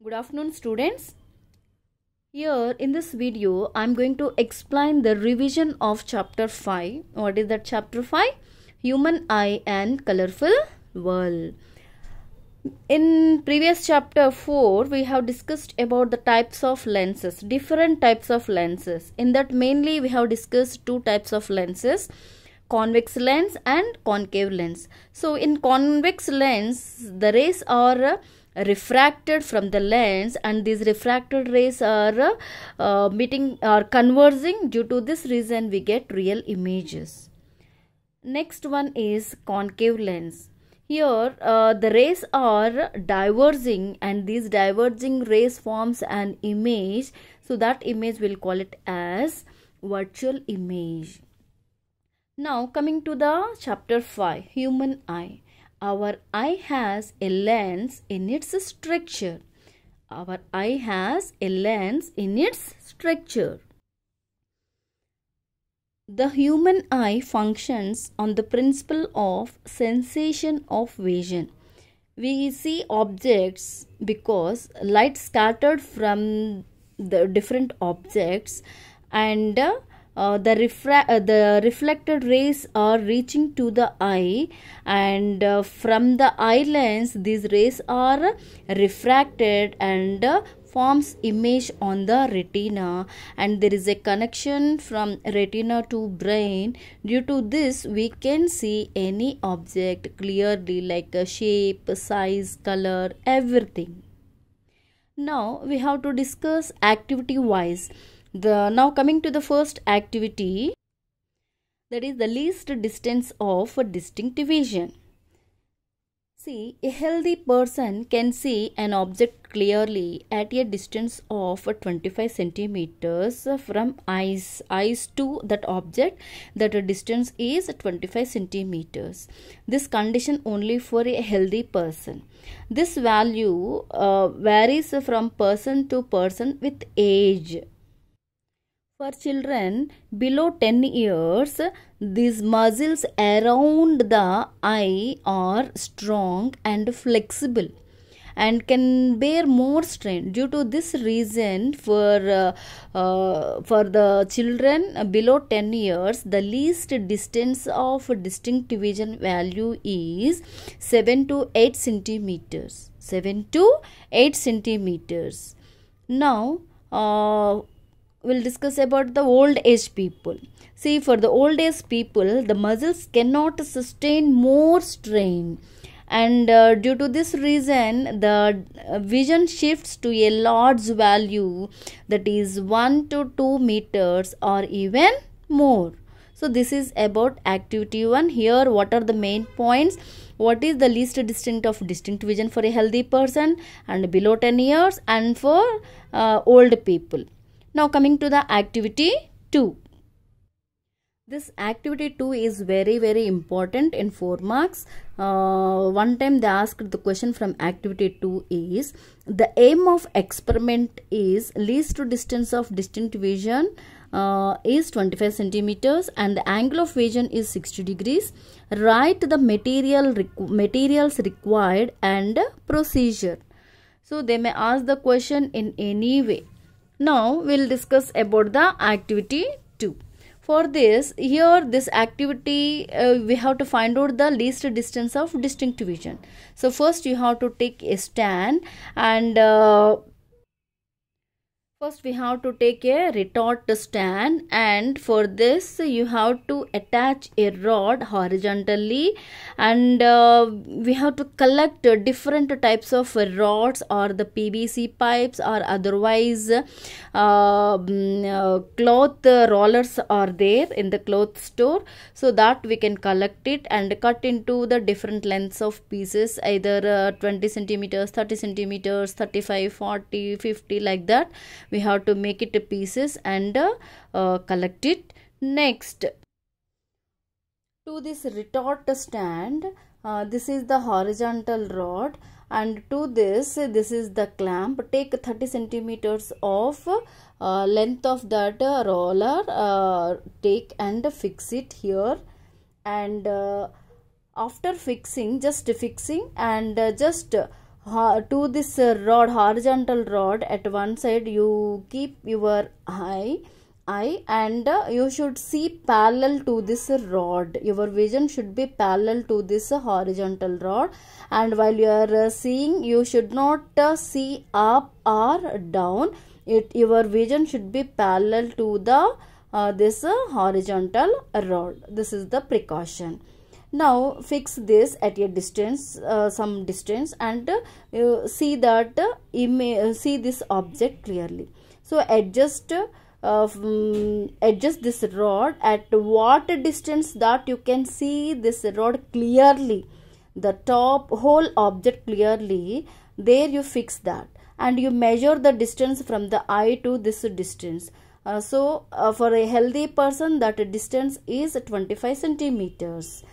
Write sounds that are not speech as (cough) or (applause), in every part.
Good afternoon students. Here in this video I am going to explain the revision of chapter 5. What is that chapter 5? Human Eye and Colorful World. In previous chapter 4 we have discussed about the types of lenses, different types of lenses. In that mainly we have discussed two types of lenses convex lens and concave lens. So in convex lens the rays are refracted from the lens and these refracted rays are uh, meeting or converging due to this reason we get real images next one is concave lens here uh, the rays are diverging and these diverging rays forms an image so that image we'll call it as virtual image now coming to the chapter 5 human eye our eye has a lens in its structure. Our eye has a lens in its structure. The human eye functions on the principle of sensation of vision. We see objects because light scattered from the different objects and uh, uh, the refra- uh, the reflected rays are reaching to the eye and uh, from the eye lens these rays are refracted and uh, forms image on the retina and there is a connection from retina to brain due to this we can see any object clearly like a uh, shape size color everything now we have to discuss activity wise the now coming to the first activity that is the least distance of a distinct vision. See, a healthy person can see an object clearly at a distance of 25 centimeters from eyes eyes to that object that distance is 25 centimeters this condition only for a healthy person this value uh, varies from person to person with age for children below 10 years, these muscles around the eye are strong and flexible and can bear more strain due to this reason for uh, uh, for the children below 10 years the least distance of distinct vision value is 7 to 8 centimeters 7 to 8 centimeters now uh, we'll discuss about the old age people. See, for the old age people, the muscles cannot sustain more strain and uh, due to this reason the uh, vision shifts to a large value that is 1 to 2 meters or even more so this is about activity 1 here what are the main points what is the least distinct of distinct vision for a healthy person and below 10 years and for uh, old people now coming to the activity 2. This activity 2 is very very important in 4 marks. Uh, one time they asked the question from activity 2 is the aim of experiment is least distance of distant vision uh, is 25 centimeters and the angle of vision is 60 degrees write the material requ materials required and procedure so they may ask the question in any way now we'll discuss about the activity 2. For this, here this activity uh, we have to find out the least distance of distinct vision. So first you have to take a stand and uh, First we have to take a retort stand and for this you have to attach a rod horizontally and uh, we have to collect different types of rods or the PVC pipes or otherwise uh, mm, uh, cloth rollers are there in the cloth store so that we can collect it and cut into the different lengths of pieces either uh, 20 centimeters 30 centimeters 35 40 50 like that we have to make it pieces and uh, uh, collect it next to this retort stand uh, this is the horizontal rod and to this this is the clamp take 30 centimeters of uh, length of that roller uh, take and fix it here and uh, after fixing just fixing and just to this uh, rod horizontal rod at one side you keep your eye eye and uh, you should see parallel to this rod your vision should be parallel to this horizontal rod and while you are uh, seeing you should not see up or down it your vision should be parallel to the uh, this horizontal rod this is the precaution now fix this at a distance uh, some distance and uh, see that uh, uh see this object clearly so adjust uh, mm, adjust this rod at what distance that you can see this rod clearly the top whole object clearly there you fix that and you measure the distance from the eye to this distance uh, so for a healthy person that distance is 25 centimeters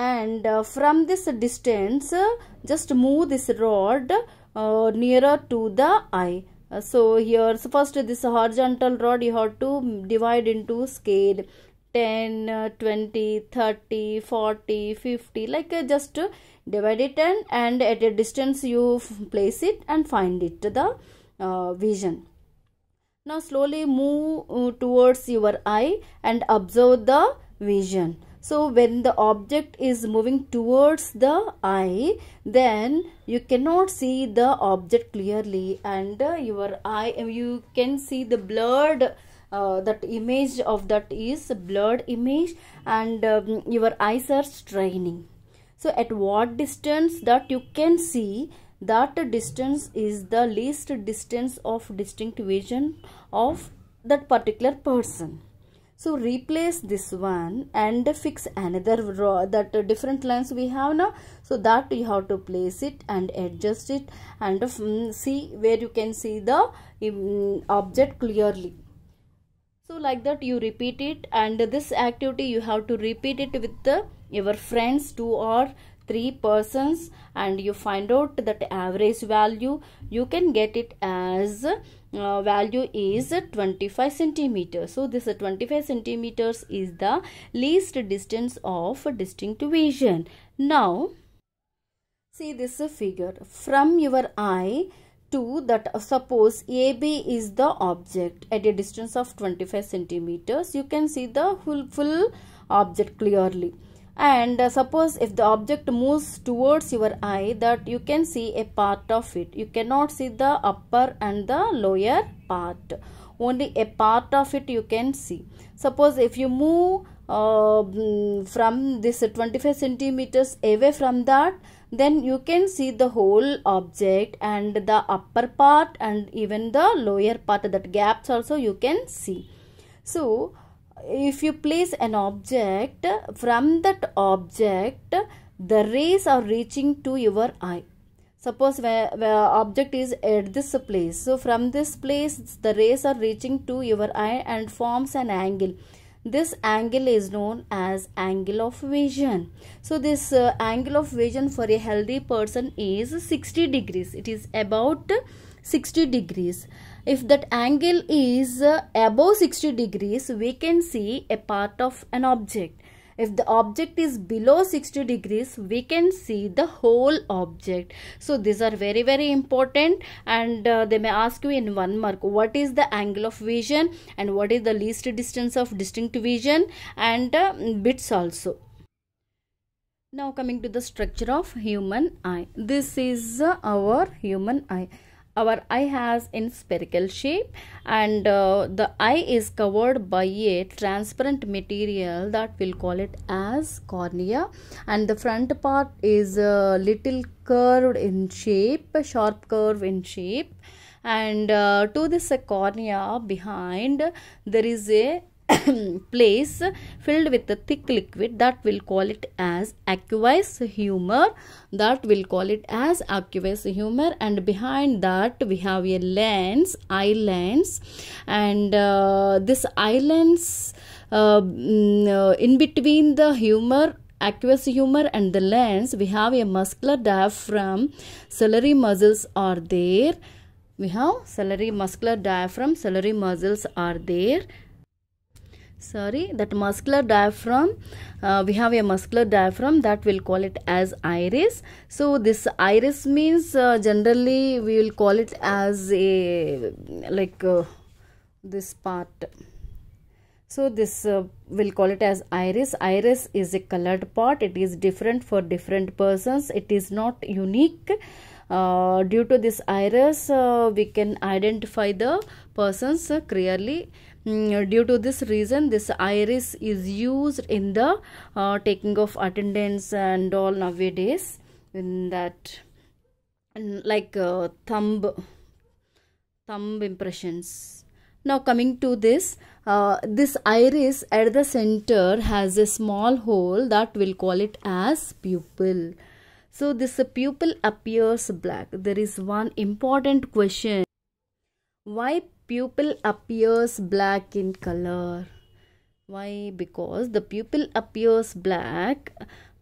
and uh, from this distance uh, just move this rod uh, nearer to the eye so here so first this horizontal rod you have to divide into scale 10 20 30 40 50 like just divide it and and at a distance you place it and find it the uh, vision now slowly move towards your eye and observe the vision so when the object is moving towards the eye, then you cannot see the object clearly and uh, your eye, uh, you can see the blurred uh, that image of that is blurred image and um, your eyes are straining. So at what distance that you can see that distance is the least distance of distinct vision of that particular person so replace this one and fix another row that different lines we have now so that you have to place it and adjust it and mm, see where you can see the mm, object clearly so like that you repeat it and this activity you have to repeat it with the, your friends two or three persons and you find out that average value you can get it as uh, value is 25 centimeters so this 25 centimeters is the least distance of distinct vision now see this figure from your eye to that uh, suppose AB is the object at a distance of 25 centimeters you can see the full, full object clearly and uh, suppose if the object moves towards your eye that you can see a part of it you cannot see the upper and the lower part only a part of it you can see suppose if you move uh, from this 25 centimeters away from that then you can see the whole object and the upper part and even the lower part that gaps also you can see so if you place an object from that object the rays are reaching to your eye suppose where, where object is at this place so from this place the rays are reaching to your eye and forms an angle this angle is known as angle of vision so this uh, angle of vision for a healthy person is 60 degrees it is about 60 degrees if that angle is uh, above 60 degrees we can see a part of an object if the object is below 60 degrees we can see the whole object so these are very very important and uh, they may ask you in one mark what is the angle of vision and what is the least distance of distinct vision and uh, bits also now coming to the structure of human eye this is uh, our human eye our eye has in spherical shape and uh, the eye is covered by a transparent material that we'll call it as cornea and the front part is uh, little curved in shape sharp curve in shape and uh, to this cornea behind there is a (coughs) place filled with a thick liquid that will call it as aqueous humor that will call it as aqueous humor and behind that we have a lens lens. and uh, this islands uh, mm, uh, in between the humor aqueous humor and the lens we have a muscular diaphragm celery muscles are there we have celery muscular diaphragm celery muscles are there sorry that muscular diaphragm uh, we have a muscular diaphragm that we'll call it as iris so this iris means uh, generally we will call it as a like uh, this part so this uh, we'll call it as iris iris is a colored part it is different for different persons it is not unique uh, due to this iris uh, we can identify the persons clearly Mm, uh, due to this reason this iris is used in the uh, taking of attendance and all nowadays in that like uh, thumb thumb impressions now coming to this uh, this iris at the center has a small hole that we'll call it as pupil so this pupil appears black there is one important question why pupil appears black in color why because the pupil appears black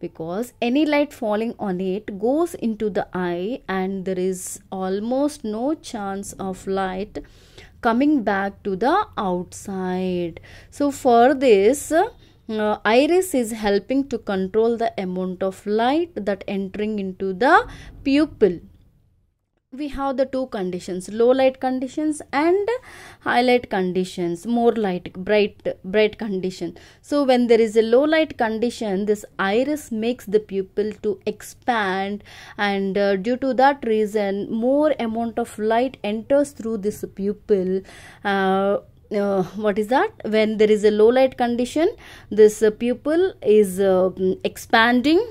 because any light falling on it goes into the eye and there is almost no chance of light coming back to the outside so for this uh, iris is helping to control the amount of light that entering into the pupil we have the two conditions low light conditions and highlight conditions more light bright bright condition so when there is a low light condition this iris makes the pupil to expand and uh, due to that reason more amount of light enters through this pupil uh, uh, what is that when there is a low light condition this pupil is uh, expanding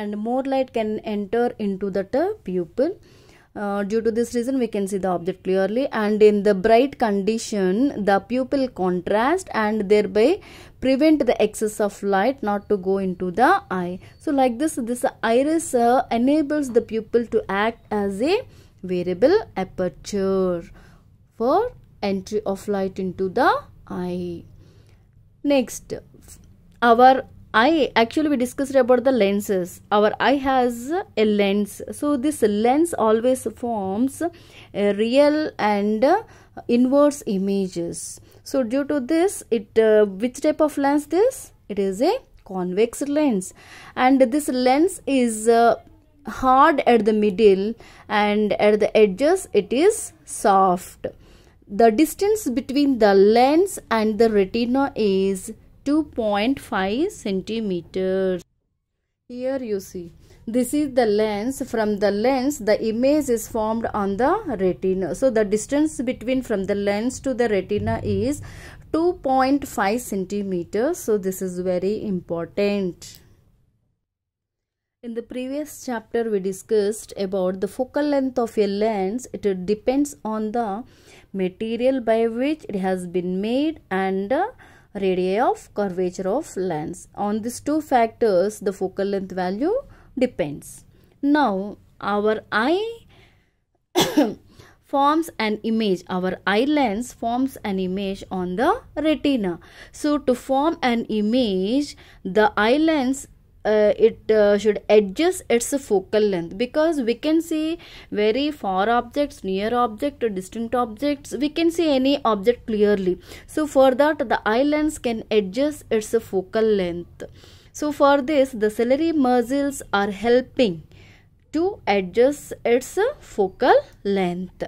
and more light can enter into that uh, pupil uh, due to this reason we can see the object clearly and in the bright condition the pupil contrast and thereby prevent the excess of light not to go into the eye so like this this iris uh, enables the pupil to act as a variable aperture for entry of light into the eye next our eye actually we discussed about the lenses our eye has a lens so this lens always forms real and inverse images so due to this it uh, which type of lens this it is a convex lens and this lens is uh, hard at the middle and at the edges it is soft the distance between the lens and the retina is 2.5 centimeters here you see this is the lens from the lens the image is formed on the retina so the distance between from the lens to the retina is 2.5 centimeters so this is very important in the previous chapter we discussed about the focal length of a lens it depends on the material by which it has been made and uh, radii of curvature of lens. On these two factors, the focal length value depends. Now, our eye (coughs) forms an image. Our eye lens forms an image on the retina. So, to form an image, the eye lens uh, it uh, should adjust its focal length because we can see very far objects near object distant objects we can see any object clearly so for that the eye lens can adjust its focal length so for this the ciliary muscles are helping to adjust its focal length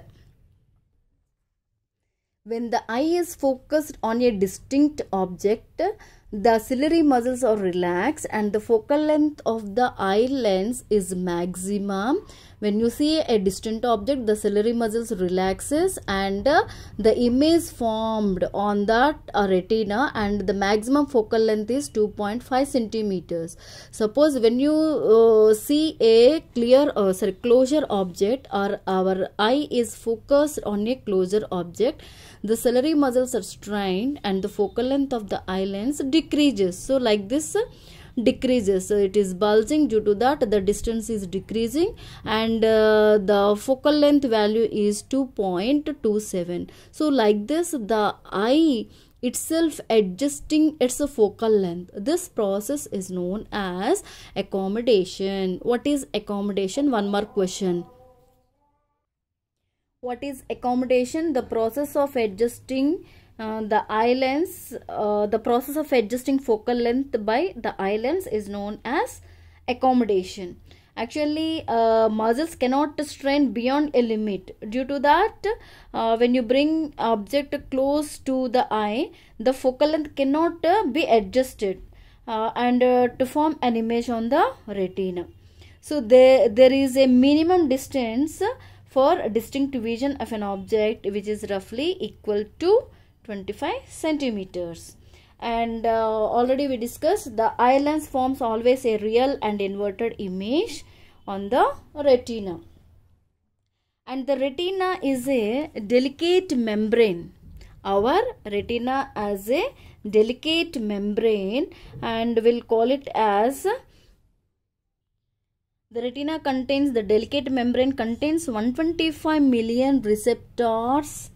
when the eye is focused on a distinct object the ciliary muscles are relaxed and the focal length of the eye lens is maximum. When you see a distant object, the ciliary muscles relaxes and uh, the image formed on that uh, retina and the maximum focal length is 2.5 centimeters. Suppose when you uh, see a clear or uh, sorry, closure object or our eye is focused on a closure object, the ciliary muscles are strained and the focal length of the eyelids decreases so like this uh, decreases so it is bulging due to that the distance is decreasing and uh, the focal length value is 2.27 so like this the eye itself adjusting its focal length this process is known as accommodation what is accommodation one more question what is accommodation? The process of adjusting uh, the eye lens, uh, the process of adjusting focal length by the eye lens is known as accommodation. Actually, uh, muscles cannot strain beyond a limit. Due to that, uh, when you bring object close to the eye, the focal length cannot uh, be adjusted uh, and to form an image on the retina. So, there, there is a minimum distance for a distinct vision of an object which is roughly equal to 25 centimeters and uh, already we discussed the eye lens forms always a real and inverted image on the retina and the retina is a delicate membrane our retina as a delicate membrane and we'll call it as the retina contains the delicate membrane contains 125 million receptors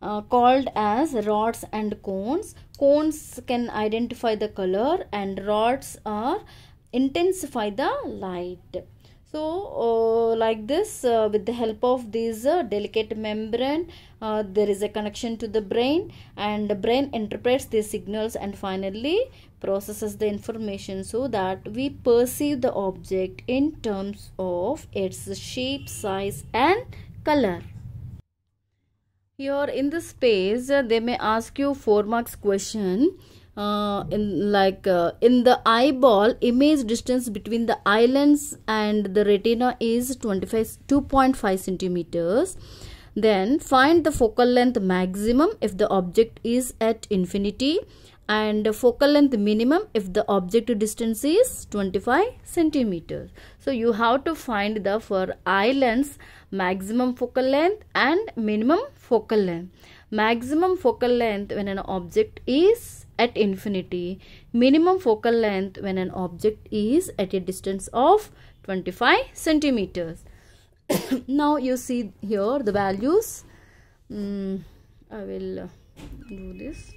uh, called as rods and cones. Cones can identify the color and rods are intensify the light. So uh, like this uh, with the help of these uh, delicate membrane uh, there is a connection to the brain and the brain interprets these signals and finally processes the information so that we perceive the object in terms of its shape, size and color. Here in this space, they may ask you 4 marks question. Uh, in like uh, in the eyeball image distance between the eye lens and the retina is 25 2.5 centimeters then find the focal length maximum if the object is at infinity and focal length minimum if the object distance is 25 centimeters. So you have to find the for eye lens maximum focal length and minimum focal length. Maximum focal length when an object is at infinity. Minimum focal length when an object is at a distance of 25 centimeters. (coughs) now you see here the values. Mm, I will do this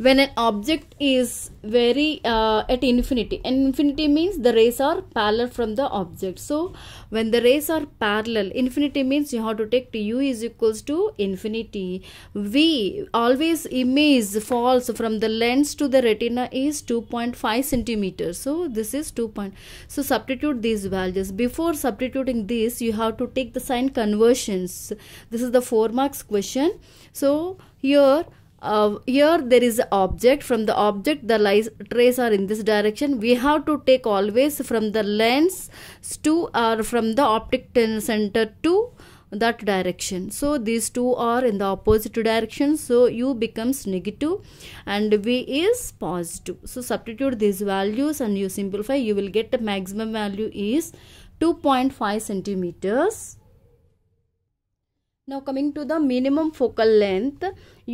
when an object is very uh, at infinity and infinity means the rays are parallel from the object so when the rays are parallel infinity means you have to take to u is equals to infinity v always image falls from the lens to the retina is 2.5 centimeters so this is 2 point so substitute these values before substituting this you have to take the sign conversions this is the 4 marks question so here uh, here there is object from the object the lies, trays are in this direction we have to take always from the lens to or from the optic center to that direction so these two are in the opposite direction so u becomes negative and v is positive so substitute these values and you simplify you will get the maximum value is 2.5 centimeters now coming to the minimum focal length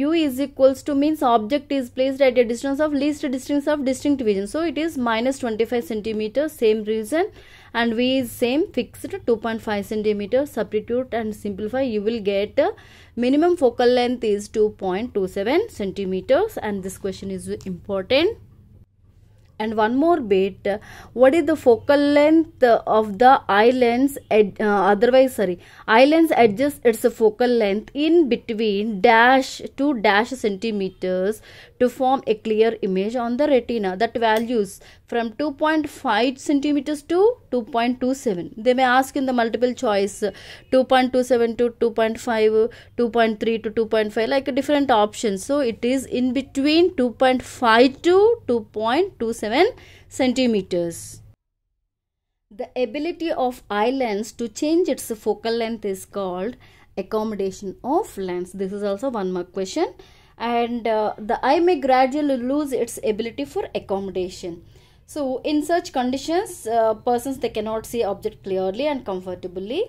u is equals to means object is placed at a distance of least distance of distinct vision so it is minus 25 centimeter same reason and v is same fixed 2.5 centimeter substitute and simplify you will get uh, minimum focal length is 2.27 centimeters and this question is important and one more bit what is the focal length of the eye lens ad, uh, otherwise sorry eye lens adjusts its focal length in between dash to dash centimeters to form a clear image on the retina that values from 2.5 centimeters to 2.27 they may ask in the multiple choice 2.27 to 2.5 2.3 to 2.5 like different options so it is in between 2.5 to 2.27 centimeters the ability of eye lens to change its focal length is called accommodation of lens. This is also one more question and uh, the eye may gradually lose its ability for accommodation so in such conditions uh, persons they cannot see object clearly and comfortably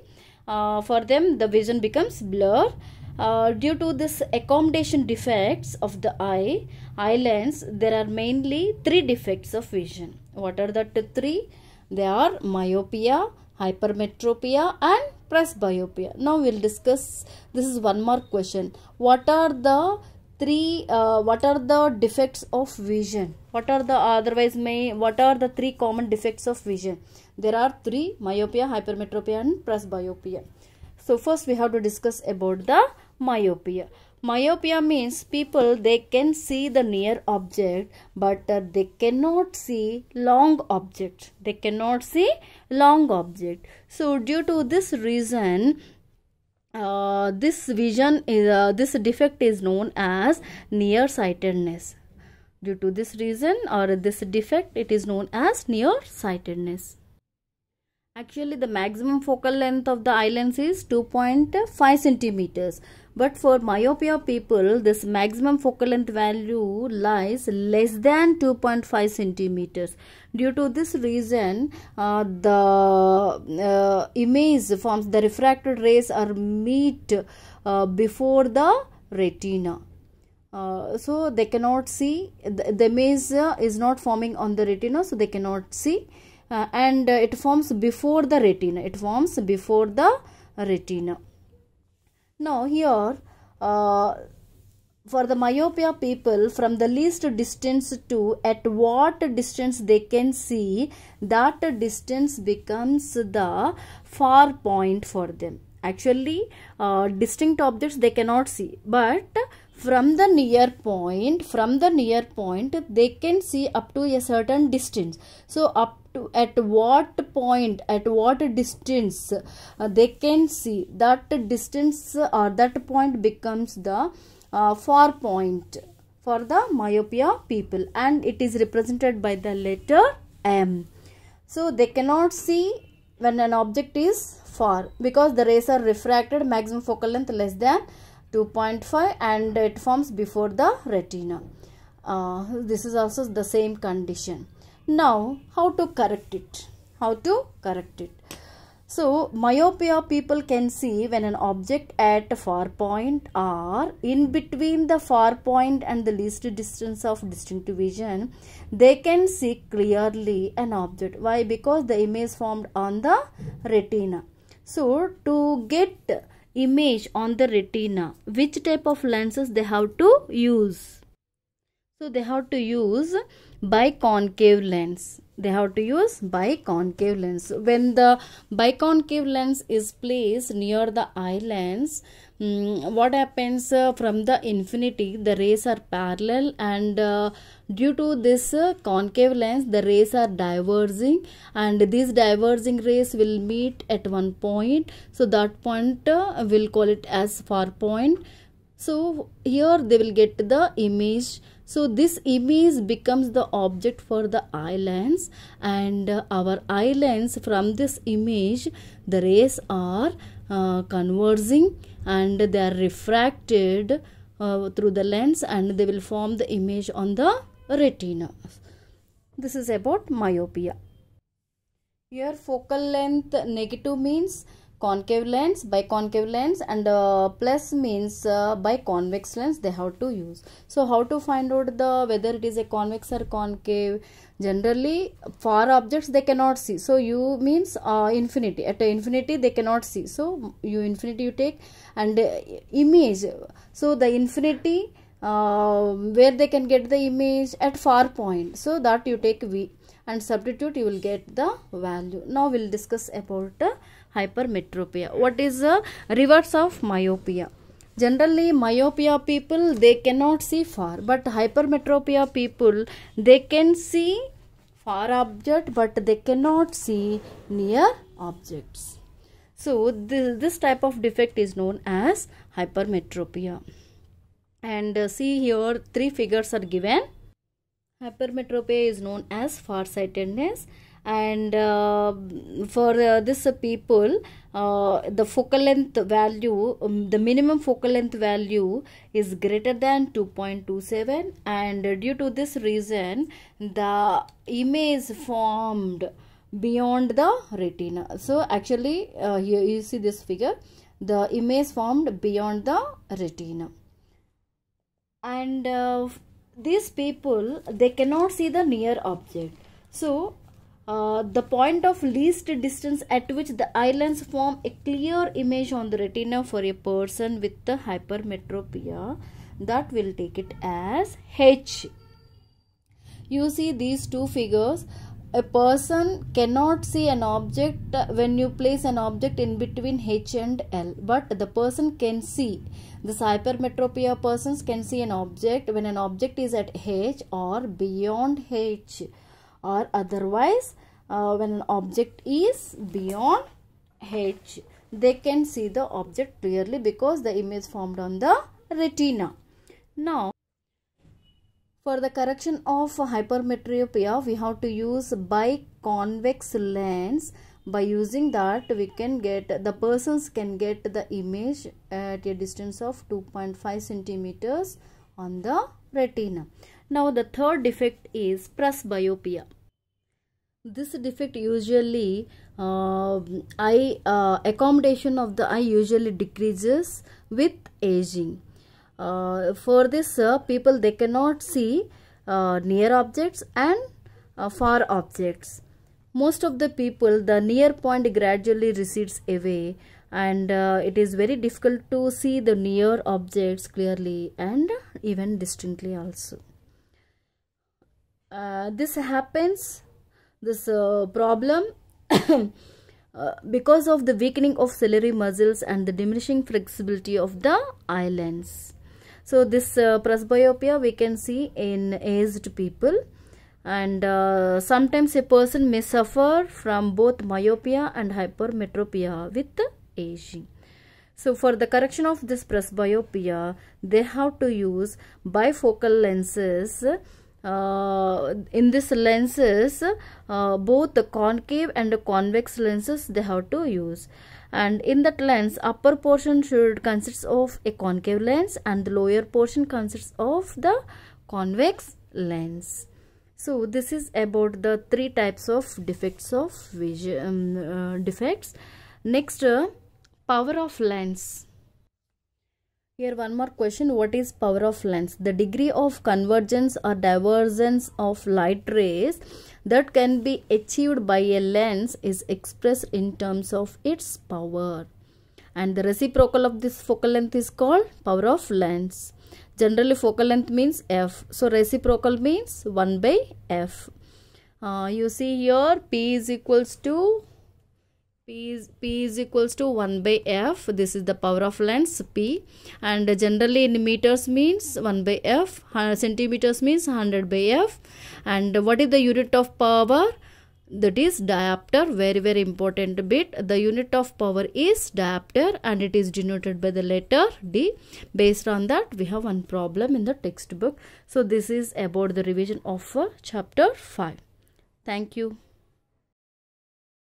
uh, for them the vision becomes blur uh, due to this accommodation defects of the eye eye lens there are mainly three defects of vision what are the three they are myopia hypermetropia and presbyopia now we'll discuss this is one more question what are the three uh, what are the defects of vision what are the otherwise may what are the three common defects of vision there are three myopia hypermetropia and presbyopia so first we have to discuss about the myopia myopia means people they can see the near object but uh, they cannot see long object they cannot see long object so due to this reason uh, this vision is uh, this defect is known as nearsightedness due to this reason or this defect it is known as nearsightedness actually the maximum focal length of the eye lens is 2.5 centimeters but for myopia people, this maximum focal length value lies less than 2.5 centimeters. Due to this reason, uh, the uh, image forms the refracted rays are meet uh, before the retina. Uh, so they cannot see the, the image uh, is not forming on the retina so they cannot see uh, and uh, it forms before the retina it forms before the retina now here uh, for the myopia people from the least distance to at what distance they can see that distance becomes the far point for them. Actually uh, distinct objects they cannot see but from the near point from the near point they can see up to a certain distance. So up at what point at what distance uh, they can see that distance or that point becomes the uh, far point for the myopia people and it is represented by the letter m so they cannot see when an object is far because the rays are refracted maximum focal length less than 2.5 and it forms before the retina uh, this is also the same condition now how to correct it how to correct it so myopia people can see when an object at a far point or in between the far point and the least distance of distinct vision they can see clearly an object why because the image formed on the retina so to get image on the retina which type of lenses they have to use so they have to use biconcave lens they have to use biconcave lens when the biconcave lens is placed near the eye lens um, what happens uh, from the infinity the rays are parallel and uh, due to this uh, concave lens the rays are diverging and these diverging rays will meet at one point so that point uh, we'll call it as far point so here they will get the image so this image becomes the object for the eye lens and uh, our eye lens from this image the rays are uh, converging and they are refracted uh, through the lens and they will form the image on the retina. This is about myopia. Here focal length negative means concave lens by concave lens and uh, plus means uh, by convex lens they have to use so how to find out the whether it is a convex or concave generally far objects they cannot see so u means uh, infinity at infinity they cannot see so u infinity you take and uh, image so the infinity uh, where they can get the image at far point so that you take v and substitute you will get the value now we'll discuss about uh, hypermetropia what is the reverse of myopia generally myopia people they cannot see far but hypermetropia people they can see far object but they cannot see near objects so this, this type of defect is known as hypermetropia and uh, see here three figures are given hypermetropia is known as farsightedness and uh, for this people uh, the focal length value um, the minimum focal length value is greater than 2.27 and due to this reason the image formed beyond the retina so actually uh, here you see this figure the image formed beyond the retina and uh, these people they cannot see the near object so uh, the point of least distance at which the islands form a clear image on the retina for a person with the hypermetropia that will take it as h you see these two figures a person cannot see an object when you place an object in between h and l but the person can see The hypermetropia persons can see an object when an object is at h or beyond h or otherwise uh, when an object is beyond h they can see the object clearly because the image formed on the retina now for the correction of hypermetropia we have to use biconvex lens by using that we can get the persons can get the image at a distance of 2.5 centimeters on the retina now the third defect is presbyopia. This defect usually uh, eye uh, accommodation of the eye usually decreases with aging. Uh, for this uh, people they cannot see uh, near objects and uh, far objects. Most of the people the near point gradually recedes away and uh, it is very difficult to see the near objects clearly and even distinctly also. Uh, this happens this uh, problem (coughs) uh, because of the weakening of ciliary muscles and the diminishing flexibility of the lens. so this uh, presbyopia we can see in aged people and uh, sometimes a person may suffer from both myopia and hypermetropia with aging so for the correction of this presbyopia they have to use bifocal lenses uh, in this lenses uh, both the concave and the convex lenses they have to use and in that lens upper portion should consists of a concave lens and the lower portion consists of the convex lens so this is about the three types of defects of vision um, uh, defects next uh, power of lens here one more question. What is power of lens? The degree of convergence or divergence of light rays that can be achieved by a lens is expressed in terms of its power. And the reciprocal of this focal length is called power of lens. Generally focal length means F. So reciprocal means 1 by F. Uh, you see here P is equals to P is, P is equals to 1 by F. This is the power of lens P. And generally in meters means 1 by F. Centimeters means 100 by F. And what is the unit of power? That is diopter. Very, very important bit. The unit of power is diopter and it is denoted by the letter D. Based on that, we have one problem in the textbook. So this is about the revision of uh, chapter 5. Thank you.